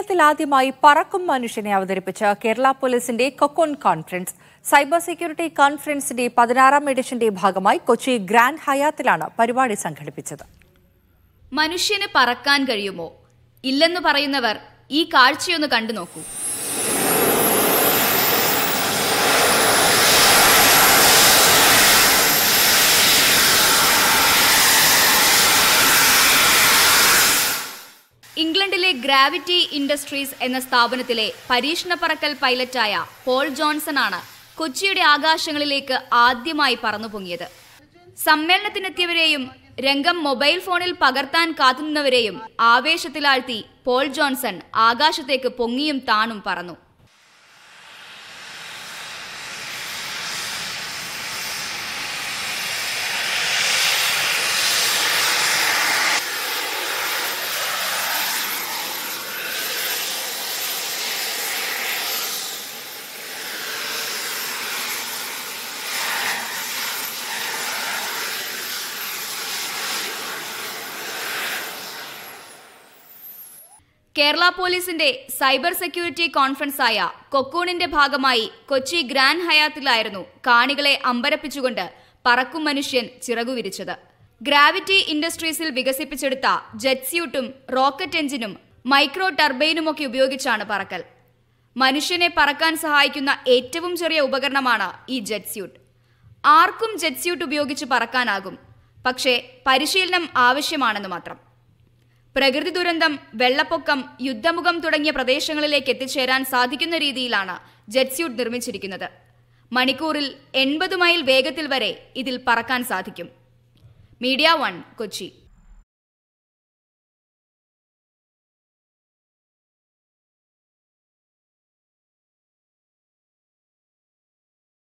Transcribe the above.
കേരളത്തിൽ ആദ്യമായി പറക്കും മനുഷ്യനെ അവതരിപ്പിച്ച കേരള പോലീസിന്റെ കൊക്കോൺ കോൺഫറൻസ് സൈബർ സെക്യൂരിറ്റി കോൺഫറൻസിന്റെ പതിനാറാം എഡിഷന്റെ ഭാഗമായി കൊച്ചി ഗ്രാൻഡ് ഹയാത്തിലാണ് പരിപാടി സംഘടിപ്പിച്ചത് മനുഷ്യന് പറക്കാൻ കഴിയുമോ ഇല്ലെന്ന് പറയുന്നവർ ഈ കാഴ്ചയൊന്ന് കണ്ടു നോക്കൂ ഇംഗ്ലണ്ടിലെ ഗ്രാവിറ്റി ഇൻഡസ്ട്രീസ് എന്ന സ്ഥാപനത്തിലെ പരീക്ഷണ പറക്കൽ പൈലറ്റായ പോൾ ജോൺസൺ ആണ് കൊച്ചിയുടെ ആകാശങ്ങളിലേക്ക് ആദ്യമായി പറന്നുപൊങ്ങിയത് സമ്മേളനത്തിനെത്തിയവരെയും രംഗം മൊബൈൽ ഫോണിൽ പകർത്താൻ കാത്തുനിന്നവരെയും ആവേശത്തിലാഴ്ത്തി പോൾ ജോൺസൺ ആകാശത്തേക്ക് പൊങ്ങിയും താണും പറന്നു കേരള പോലീസിന്റെ സൈബർ സെക്യൂരിറ്റി കോൺഫറൻസായ കൊക്കൂണിന്റെ ഭാഗമായി കൊച്ചി ഗ്രാൻഡ് ഹയാത്തിലായിരുന്നു കാണികളെ അമ്പരപ്പിച്ചുകൊണ്ട് പറക്കും മനുഷ്യൻ ചിറകുവിരിച്ചത് ഗ്രാവിറ്റി ഇൻഡസ്ട്രീസിൽ വികസിപ്പിച്ചെടുത്ത ജെറ്റ് സ്യൂട്ടും റോക്കറ്റ് എഞ്ചിനും മൈക്രോ ടർബൈനുമൊക്കെ ഉപയോഗിച്ചാണ് പറക്കൽ മനുഷ്യനെ പറക്കാൻ സഹായിക്കുന്ന ഏറ്റവും ചെറിയ ഉപകരണമാണ് ഈ ജെറ്റ് സ്യൂട്ട് ആർക്കും ജെറ്റ് സ്യൂട്ട് ഉപയോഗിച്ച് പറക്കാനാകും പക്ഷേ പരിശീലനം ആവശ്യമാണെന്ന് മാത്രം പ്രകൃതി ദുരന്തം വെള്ളപ്പൊക്കം യുദ്ധമുഖം തുടങ്ങിയ പ്രദേശങ്ങളിലേക്ക് എത്തിച്ചേരാൻ സാധിക്കുന്ന രീതിയിലാണ് ജെറ്റ്സ്യൂട്ട് നിർമ്മിച്ചിരിക്കുന്നത് മണിക്കൂറിൽ എൺപത് മൈൽ വേഗത്തിൽ വരെ ഇതിൽ പറക്കാൻ സാധിക്കും മീഡിയ വൺ കൊച്ചി